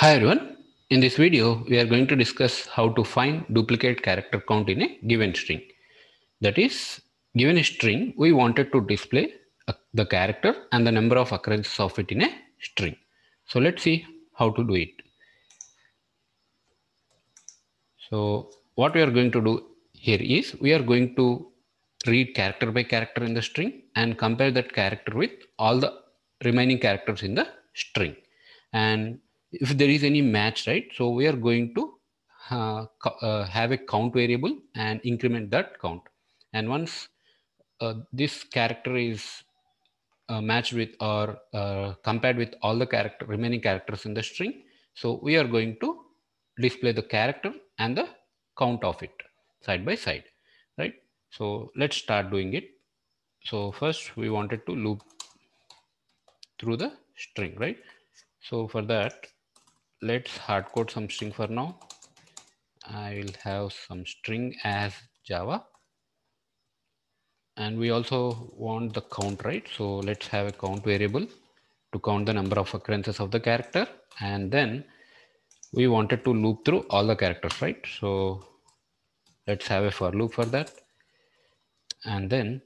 Hi everyone. In this video, we are going to discuss how to find duplicate character count in a given string. That is, given a string, we wanted to display the character and the number of occurrences of it in a string. So let's see how to do it. So what we are going to do here is we are going to read character by character in the string and compare that character with all the remaining characters in the string. And if there is any match, right? So we are going to uh, uh, have a count variable and increment that count. And once uh, this character is uh, matched with or uh, compared with all the character remaining characters in the string, so we are going to display the character and the count of it side by side, right? So let's start doing it. So first we wanted to loop through the string, right? So for that, let's hardcode some string for now. I will have some string as Java. And we also want the count, right? So let's have a count variable to count the number of occurrences of the character. And then we wanted to loop through all the characters, right? So let's have a for loop for that. And then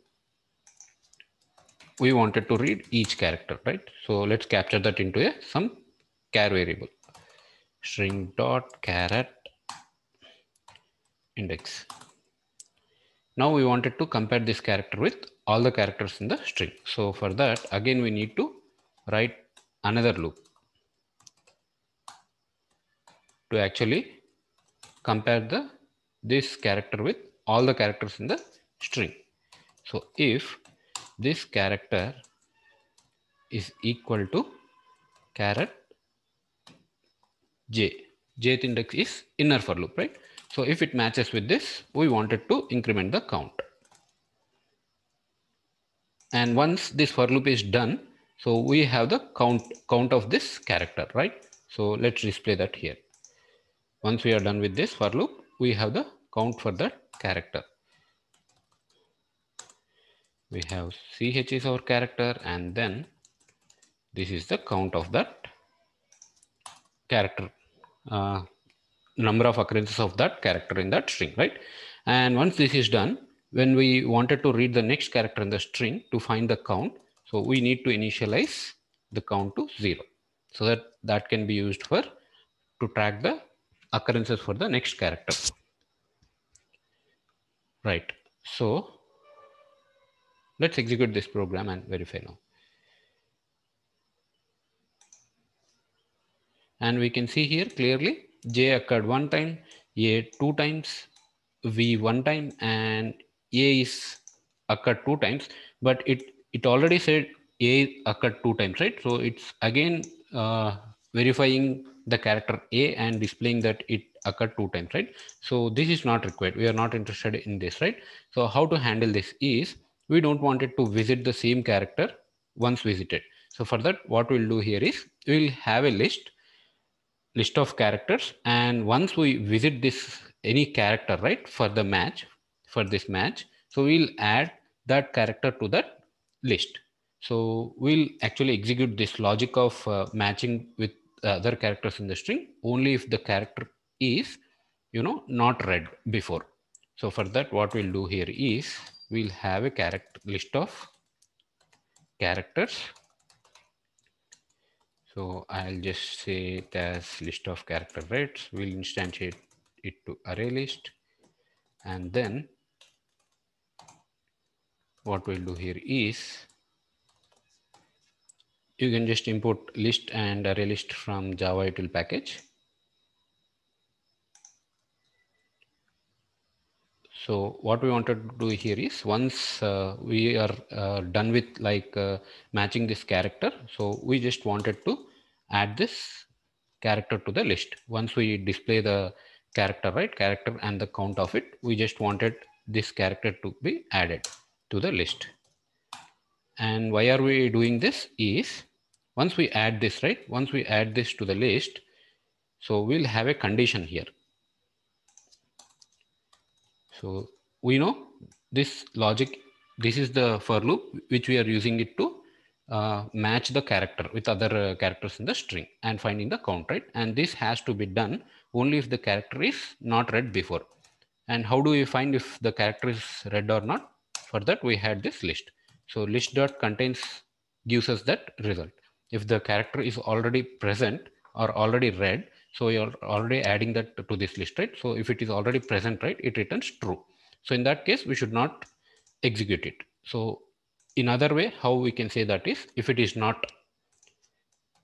we wanted to read each character, right? So let's capture that into a some char variable string dot caret index. Now we wanted to compare this character with all the characters in the string. So for that, again, we need to write another loop to actually compare the this character with all the characters in the string. So if this character is equal to caret j. jth index is inner for loop, right? So if it matches with this, we wanted to increment the count. And once this for loop is done, so we have the count, count of this character, right? So let's display that here. Once we are done with this for loop, we have the count for that character. We have ch is our character and then this is the count of that character uh, number of occurrences of that character in that string, right? And once this is done, when we wanted to read the next character in the string to find the count, so we need to initialize the count to zero so that that can be used for to track the occurrences for the next character. Right. So let's execute this program and verify now. And we can see here clearly J occurred one time, A two times, V one time, and A is occurred two times, but it, it already said A occurred two times, right? So it's again uh, verifying the character A and displaying that it occurred two times, right? So this is not required. We are not interested in this, right? So how to handle this is we don't want it to visit the same character once visited. So for that, what we'll do here is we'll have a list list of characters and once we visit this any character right for the match for this match so we'll add that character to that list so we'll actually execute this logic of uh, matching with uh, other characters in the string only if the character is you know not read before so for that what we'll do here is we'll have a character list of characters so I'll just say it as list of character rates. We'll instantiate it to array list. And then what we'll do here is you can just import list and array list from Java Util package. So what we wanted to do here is once uh, we are uh, done with like uh, matching this character, so we just wanted to add this character to the list. Once we display the character, right, character and the count of it, we just wanted this character to be added to the list. And why are we doing this is once we add this, right, once we add this to the list, so we'll have a condition here. So we know this logic, this is the for loop, which we are using it to uh, match the character with other uh, characters in the string and finding the count, right? And this has to be done only if the character is not read before. And how do we find if the character is read or not? For that, we had this list. So list dot contains gives us that result. If the character is already present or already read, so you're already adding that to this list, right? So if it is already present, right, it returns true. So in that case, we should not execute it. So in other way, how we can say that is if it is not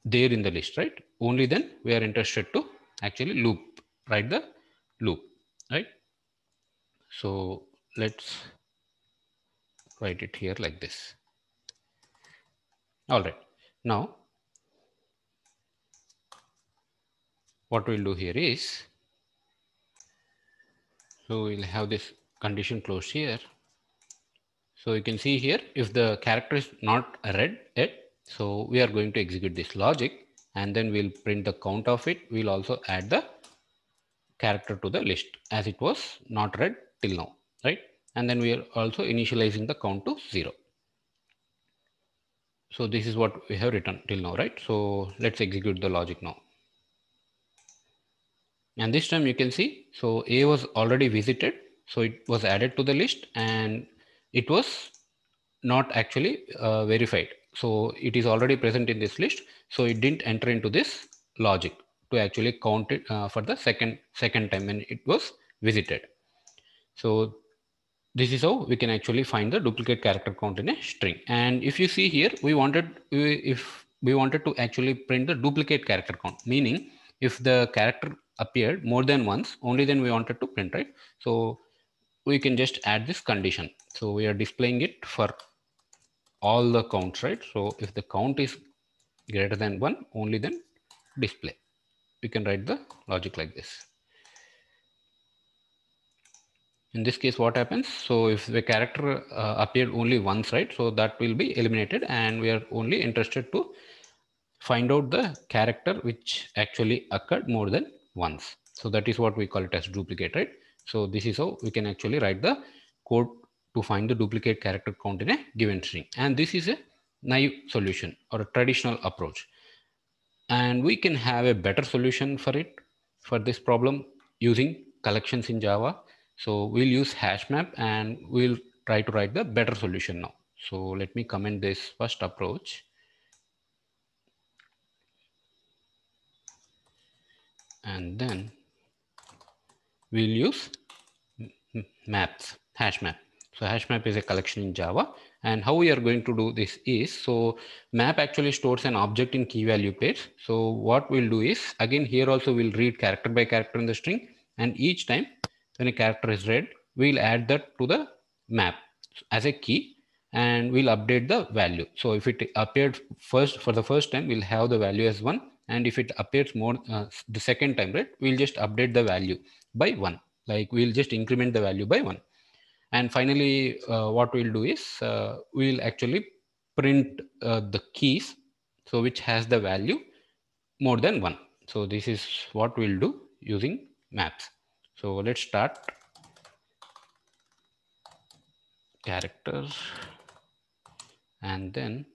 there in the list, right? Only then we are interested to actually loop, write the loop, right? So let's write it here like this. All right. Now, what we'll do here is, so we'll have this condition closed here. So you can see here, if the character is not read yet, so we are going to execute this logic and then we'll print the count of it. We'll also add the character to the list as it was not read till now, right? And then we are also initializing the count to zero. So this is what we have written till now, right? So let's execute the logic now. And this time you can see, so A was already visited. So it was added to the list and it was not actually uh, verified. So it is already present in this list. So it didn't enter into this logic to actually count it uh, for the second second time when it was visited. So this is how we can actually find the duplicate character count in a string. And if you see here, we wanted if we wanted to actually print the duplicate character count, meaning if the character appeared more than once, only then we wanted to print, right? So we can just add this condition. So we are displaying it for all the counts, right? So if the count is greater than one, only then display. We can write the logic like this. In this case, what happens? So if the character uh, appeared only once, right? So that will be eliminated and we are only interested to find out the character which actually occurred more than once. So that is what we call it as duplicate, right? So this is how we can actually write the code to find the duplicate character count in a given string. And this is a naive solution or a traditional approach. And we can have a better solution for it, for this problem using collections in Java. So we'll use HashMap and we'll try to write the better solution now. So let me comment this first approach. And then we'll use maps, hash map. So hash map is a collection in Java. And how we are going to do this is, so map actually stores an object in key value pairs. So what we'll do is, again, here also we'll read character by character in the string. And each time when a character is read, we'll add that to the map as a key and we'll update the value. So if it appeared first for the first time, we'll have the value as one. And if it appears more uh, the second time, right, we'll just update the value by one, like we'll just increment the value by one. And finally, uh, what we'll do is uh, we'll actually print uh, the keys, so which has the value more than one. So this is what we'll do using maps. So let's start characters, and then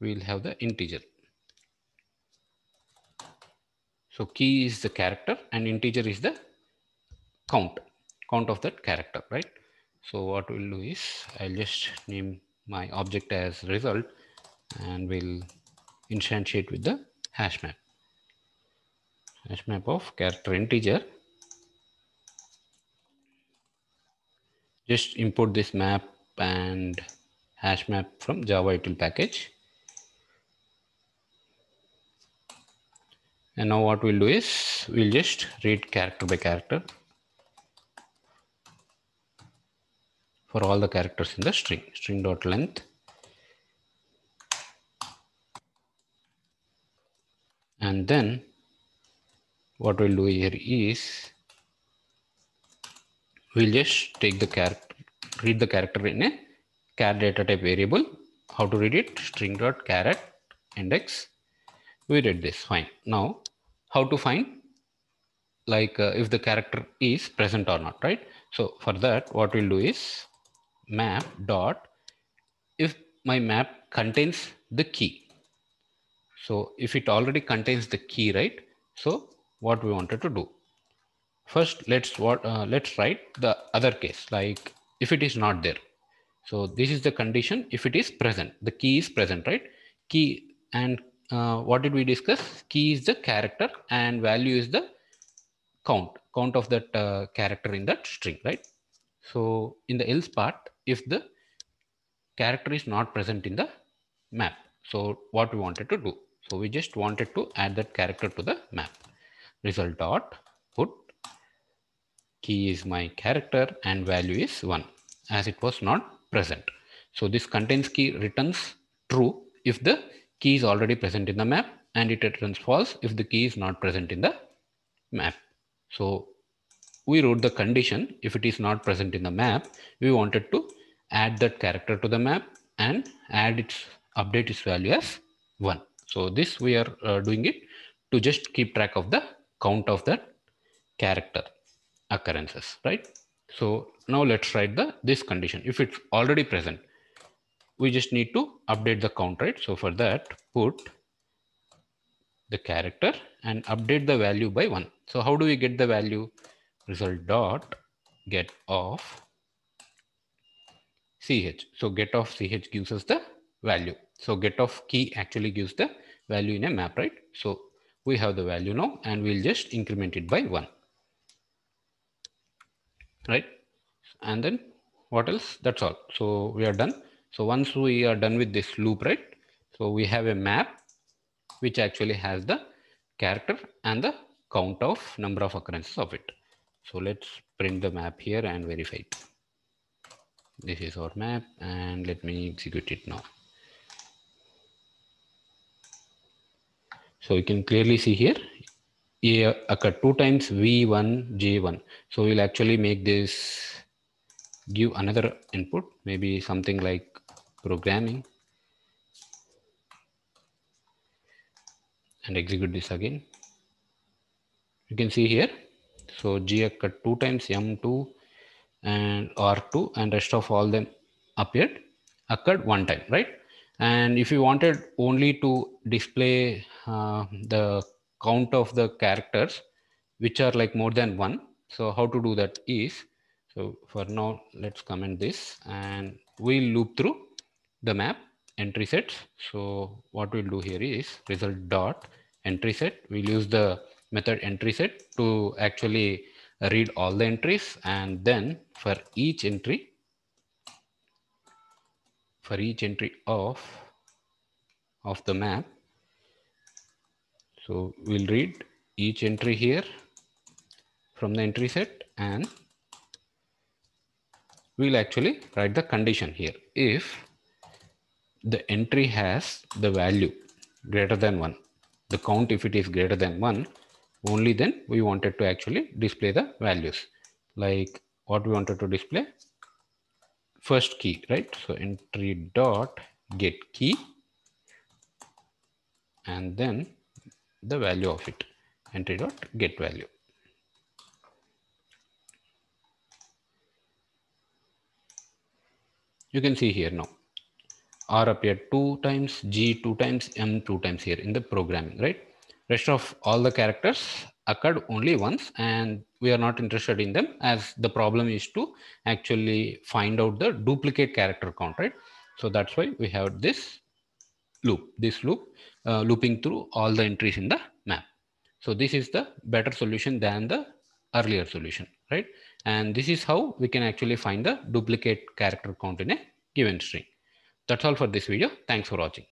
we'll have the integer. So key is the character and integer is the count, count of that character, right? So what we'll do is I'll just name my object as result and we'll instantiate with the hash map. Hash map of character integer. Just import this map and hash map from Java util package. And now what we'll do is we'll just read character by character for all the characters in the string, string dot length. And then what we'll do here is we'll just take the character, read the character in a char data type variable. How to read it? String dot caret index. We read this fine. Now, how to find like uh, if the character is present or not, right? So for that, what we'll do is map dot if my map contains the key. So if it already contains the key, right? So what we wanted to do. First, let's what uh, let's write the other case, like if it is not there. So this is the condition if it is present. The key is present, right? Key and uh, what did we discuss? Key is the character and value is the count, count of that uh, character in that string, right? So in the else part, if the character is not present in the map. So what we wanted to do. So we just wanted to add that character to the map. Result dot put key is my character and value is one as it was not present. So this contains key returns true if the key is already present in the map and it returns false if the key is not present in the map. So we wrote the condition if it is not present in the map, we wanted to add that character to the map and add its update its value as one. So this we are uh, doing it to just keep track of the count of that character occurrences, right? So now let's write the this condition. If it's already present, we just need to update the count, right? So for that, put the character and update the value by one. So how do we get the value? Result dot get of ch. So get of ch gives us the value. So get of key actually gives the value in a map, right? So we have the value now and we'll just increment it by one, right? And then what else? That's all. So we are done. So once we are done with this loop, right? So we have a map which actually has the character and the count of number of occurrences of it. So let's print the map here and verify it this is our map and let me execute it now so you can clearly see here a occurred two times v1 j1 so we'll actually make this give another input maybe something like programming and execute this again you can see here so g occurred two times m2 and r two and rest of all them appeared occurred one time, right? And if you wanted only to display uh, the count of the characters, which are like more than one. So how to do that is, so for now, let's comment this and we'll loop through the map entry sets. So what we'll do here is result dot entry set. We'll use the method entry set to actually read all the entries and then for each entry, for each entry of, of the map, so we'll read each entry here from the entry set and we'll actually write the condition here. If the entry has the value greater than one, the count if it is greater than one, only then we wanted to actually display the values like what we wanted to display first key right so entry dot get key and then the value of it entry dot get value you can see here now r appeared two times g two times m two times here in the programming right rest of all the characters occurred only once and we are not interested in them as the problem is to actually find out the duplicate character count right so that's why we have this loop this loop uh, looping through all the entries in the map so this is the better solution than the earlier solution right and this is how we can actually find the duplicate character count in a given string that's all for this video thanks for watching